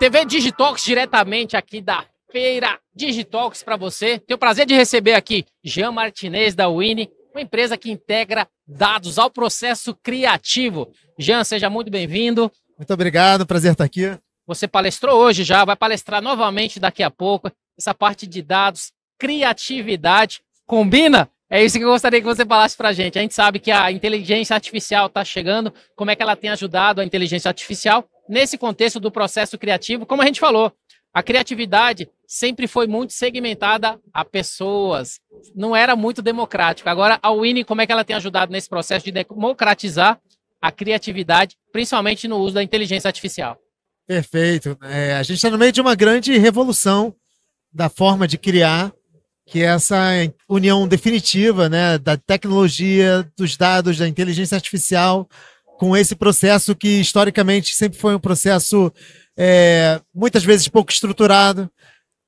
TV Digitalks diretamente aqui da Feira Digitalks para você. Tenho o prazer de receber aqui Jean Martinez da Winnie, uma empresa que integra dados ao processo criativo. Jean, seja muito bem-vindo. Muito obrigado, prazer estar aqui. Você palestrou hoje já, vai palestrar novamente daqui a pouco. Essa parte de dados, criatividade, combina? É isso que eu gostaria que você falasse para a gente. A gente sabe que a inteligência artificial está chegando, como é que ela tem ajudado a inteligência artificial nesse contexto do processo criativo, como a gente falou, a criatividade sempre foi muito segmentada a pessoas, não era muito democrático. Agora, a Winnie, como é que ela tem ajudado nesse processo de democratizar a criatividade, principalmente no uso da inteligência artificial? Perfeito. É, a gente está no meio de uma grande revolução da forma de criar, que é essa união definitiva né, da tecnologia, dos dados, da inteligência artificial com esse processo que historicamente sempre foi um processo é, muitas vezes pouco estruturado,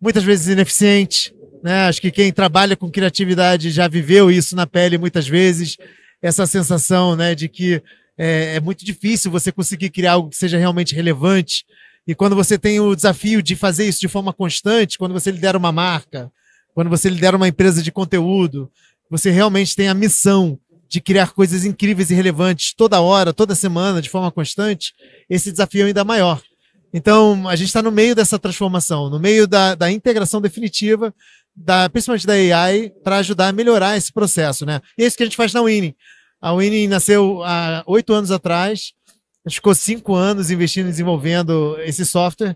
muitas vezes ineficiente. Né? Acho que quem trabalha com criatividade já viveu isso na pele muitas vezes, essa sensação né, de que é, é muito difícil você conseguir criar algo que seja realmente relevante. E quando você tem o desafio de fazer isso de forma constante, quando você lidera uma marca, quando você lidera uma empresa de conteúdo, você realmente tem a missão de criar coisas incríveis e relevantes toda hora, toda semana, de forma constante, esse desafio é ainda maior. Então, a gente está no meio dessa transformação, no meio da, da integração definitiva, da, principalmente da AI, para ajudar a melhorar esse processo. Né? E é isso que a gente faz na Winning. A Winning nasceu há oito anos atrás, a gente ficou cinco anos investindo e desenvolvendo esse software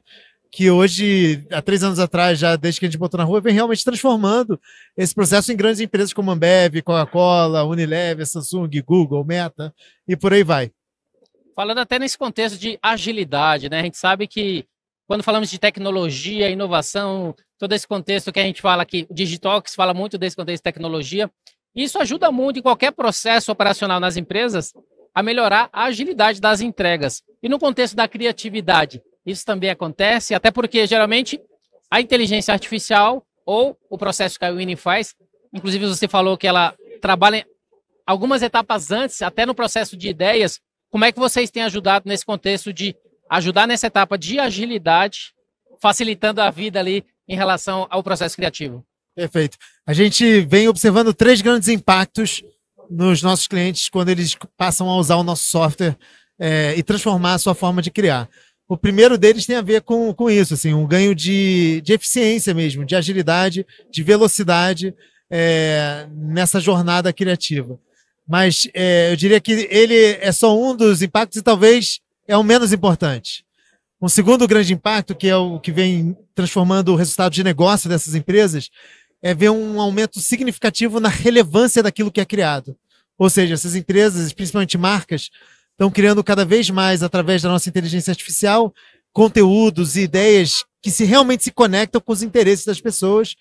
que hoje, há três anos atrás, já desde que a gente botou na rua, vem realmente transformando esse processo em grandes empresas como Ambev, Coca-Cola, Unilever, Samsung, Google, Meta e por aí vai. Falando até nesse contexto de agilidade, né? A gente sabe que quando falamos de tecnologia, inovação, todo esse contexto que a gente fala aqui, o digital que se fala muito desse contexto de tecnologia, isso ajuda muito em qualquer processo operacional nas empresas a melhorar a agilidade das entregas. E no contexto da criatividade, isso também acontece, até porque geralmente a inteligência artificial ou o processo que a Winnie faz, inclusive você falou que ela trabalha algumas etapas antes, até no processo de ideias. Como é que vocês têm ajudado nesse contexto de ajudar nessa etapa de agilidade, facilitando a vida ali em relação ao processo criativo? Perfeito. A gente vem observando três grandes impactos nos nossos clientes quando eles passam a usar o nosso software é, e transformar a sua forma de criar o primeiro deles tem a ver com, com isso, assim, um ganho de, de eficiência mesmo, de agilidade, de velocidade é, nessa jornada criativa. Mas é, eu diria que ele é só um dos impactos e talvez é o menos importante. Um segundo grande impacto, que é o que vem transformando o resultado de negócio dessas empresas, é ver um aumento significativo na relevância daquilo que é criado. Ou seja, essas empresas, principalmente marcas, estão criando cada vez mais, através da nossa inteligência artificial, conteúdos e ideias que se realmente se conectam com os interesses das pessoas.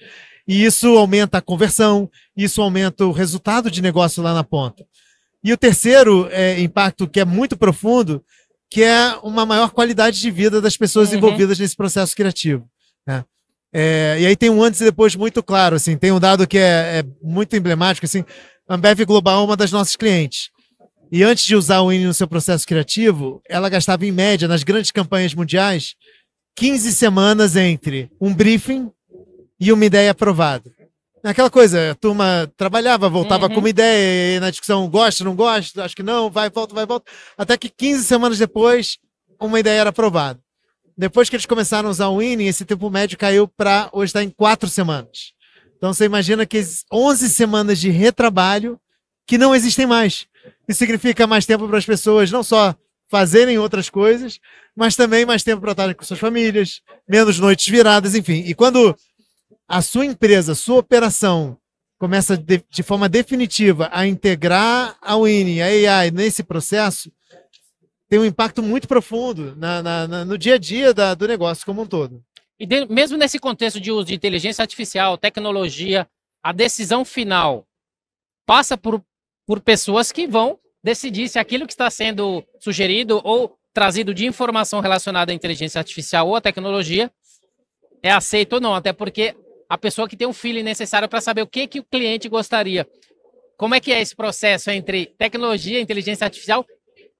E isso aumenta a conversão, isso aumenta o resultado de negócio lá na ponta. E o terceiro é, impacto, que é muito profundo, que é uma maior qualidade de vida das pessoas uhum. envolvidas nesse processo criativo. Né? É, e aí tem um antes e depois muito claro. Assim, tem um dado que é, é muito emblemático. Assim, a Ambev Global é uma das nossas clientes. E antes de usar o Winnie no seu processo criativo, ela gastava, em média, nas grandes campanhas mundiais, 15 semanas entre um briefing e uma ideia aprovada. É aquela coisa, a turma trabalhava, voltava uhum. com uma ideia, e na discussão, gosta, não gosta, acho que não, vai, volta, vai, volta. Até que 15 semanas depois, uma ideia era aprovada. Depois que eles começaram a usar o Winning, esse tempo médio caiu para hoje está em quatro semanas. Então você imagina que 11 semanas de retrabalho que não existem mais e significa mais tempo para as pessoas não só fazerem outras coisas, mas também mais tempo para estar com suas famílias, menos noites viradas, enfim. E quando a sua empresa, a sua operação começa de, de forma definitiva a integrar a Winnie, a AI nesse processo, tem um impacto muito profundo na, na, na, no dia a dia da, do negócio como um todo. E de, mesmo nesse contexto de uso de inteligência artificial, tecnologia, a decisão final passa por, por pessoas que vão decidir se aquilo que está sendo sugerido ou trazido de informação relacionada à inteligência artificial ou à tecnologia é aceito ou não, até porque a pessoa que tem um feeling necessário para saber o que, que o cliente gostaria. Como é que é esse processo entre tecnologia, inteligência artificial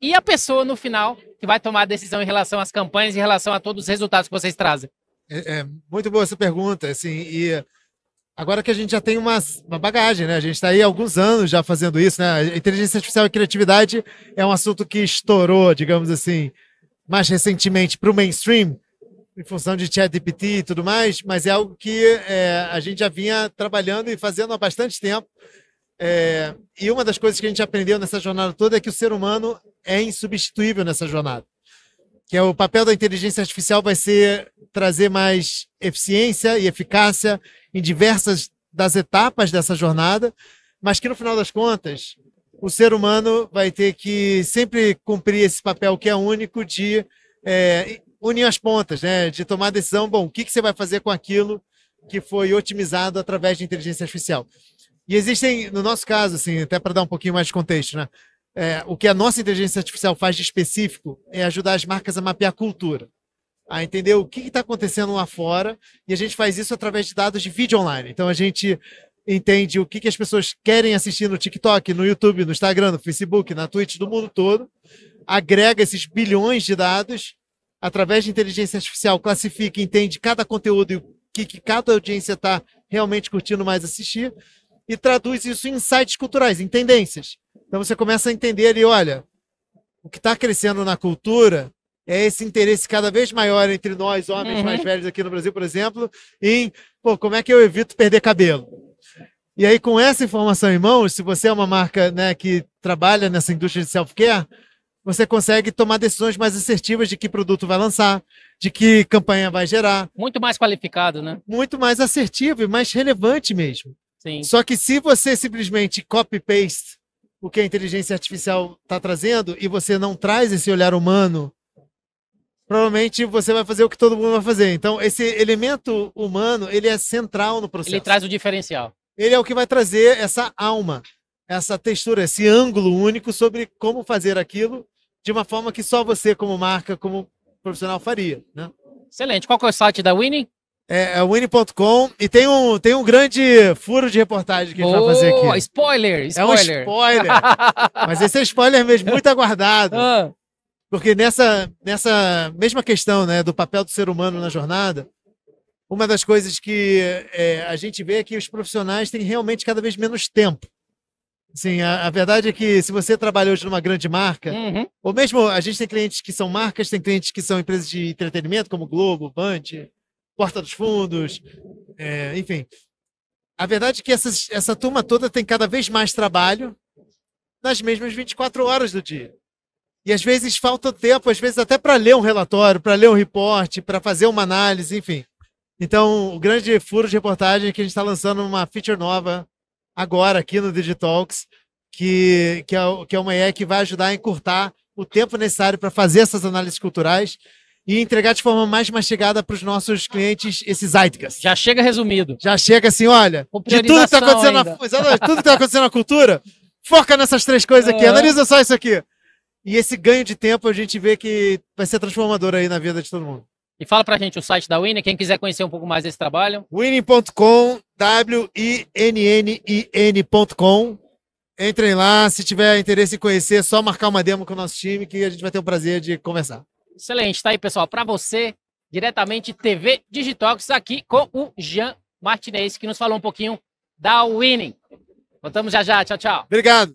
e a pessoa no final que vai tomar a decisão em relação às campanhas, em relação a todos os resultados que vocês trazem? É, é muito boa essa pergunta, assim, e Agora que a gente já tem uma, uma bagagem, né? A gente está aí há alguns anos já fazendo isso, né? Inteligência artificial e criatividade é um assunto que estourou, digamos assim, mais recentemente para o mainstream, em função de ChatGPT e tudo mais, mas é algo que é, a gente já vinha trabalhando e fazendo há bastante tempo. É, e uma das coisas que a gente aprendeu nessa jornada toda é que o ser humano é insubstituível nessa jornada. Que é o papel da inteligência artificial vai ser trazer mais eficiência e eficácia em diversas das etapas dessa jornada, mas que no final das contas o ser humano vai ter que sempre cumprir esse papel que é único de é, unir as pontas, né? de tomar a decisão, bom, o que, que você vai fazer com aquilo que foi otimizado através de inteligência artificial. E existem, no nosso caso, assim, até para dar um pouquinho mais de contexto, né? É, o que a nossa inteligência artificial faz de específico é ajudar as marcas a mapear cultura a entender o que está acontecendo lá fora, e a gente faz isso através de dados de vídeo online. Então a gente entende o que, que as pessoas querem assistir no TikTok, no YouTube, no Instagram, no Facebook, na Twitch, do mundo todo, agrega esses bilhões de dados, através de inteligência artificial, classifica, entende cada conteúdo e o que, que cada audiência está realmente curtindo mais assistir, e traduz isso em sites culturais, em tendências. Então você começa a entender ali, olha, o que está crescendo na cultura é esse interesse cada vez maior entre nós, homens uhum. mais velhos aqui no Brasil, por exemplo, em pô, como é que eu evito perder cabelo? E aí, com essa informação em mãos, se você é uma marca né, que trabalha nessa indústria de self-care, você consegue tomar decisões mais assertivas de que produto vai lançar, de que campanha vai gerar. Muito mais qualificado, né? Muito mais assertivo e mais relevante mesmo. Sim. Só que se você simplesmente copy-paste o que a inteligência artificial está trazendo e você não traz esse olhar humano provavelmente você vai fazer o que todo mundo vai fazer. Então, esse elemento humano, ele é central no processo. Ele traz o diferencial. Ele é o que vai trazer essa alma, essa textura, esse ângulo único sobre como fazer aquilo de uma forma que só você, como marca, como profissional, faria. Né? Excelente. Qual é o site da Winnie? É, é winnie.com e tem um, tem um grande furo de reportagem que a gente oh, vai fazer aqui. Spoiler, spoiler. É um spoiler. mas esse é spoiler mesmo, muito aguardado. Ah. Porque nessa, nessa mesma questão né, do papel do ser humano na jornada, uma das coisas que é, a gente vê é que os profissionais têm realmente cada vez menos tempo. Sim, a, a, verdade é que se você trabalha hoje numa grande marca, uhum. ou mesmo a gente tem clientes que são marcas, tem clientes que são empresas de entretenimento, como Globo, Band, Porta dos Fundos, é, enfim. A verdade é que essas, essa turma toda tem cada vez mais trabalho nas mesmas 24 horas do dia. E às vezes falta tempo, às vezes até para ler um relatório, para ler um reporte, para fazer uma análise, enfim. Então, o grande furo de reportagem é que a gente está lançando uma feature nova agora aqui no Digitalks, que, que, é, que é uma IA que vai ajudar a encurtar o tempo necessário para fazer essas análises culturais e entregar de forma mais mastigada para os nossos clientes esses Zeitgeist. Já chega resumido. Já chega assim, olha, de tudo que está acontecendo, na, tá acontecendo na cultura, foca nessas três coisas aqui, uhum. analisa só isso aqui. E esse ganho de tempo a gente vê que vai ser transformador aí na vida de todo mundo. E fala pra gente o site da Winning. quem quiser conhecer um pouco mais desse trabalho. Winning.com, W-I-N-N-I-N.com. Entrem lá, se tiver interesse em conhecer, é só marcar uma demo com o nosso time que a gente vai ter o prazer de conversar. Excelente, tá aí, pessoal. Para você, diretamente TV Digitox, aqui com o Jean Martinez, que nos falou um pouquinho da Winning. Voltamos já já. Tchau, tchau. Obrigado.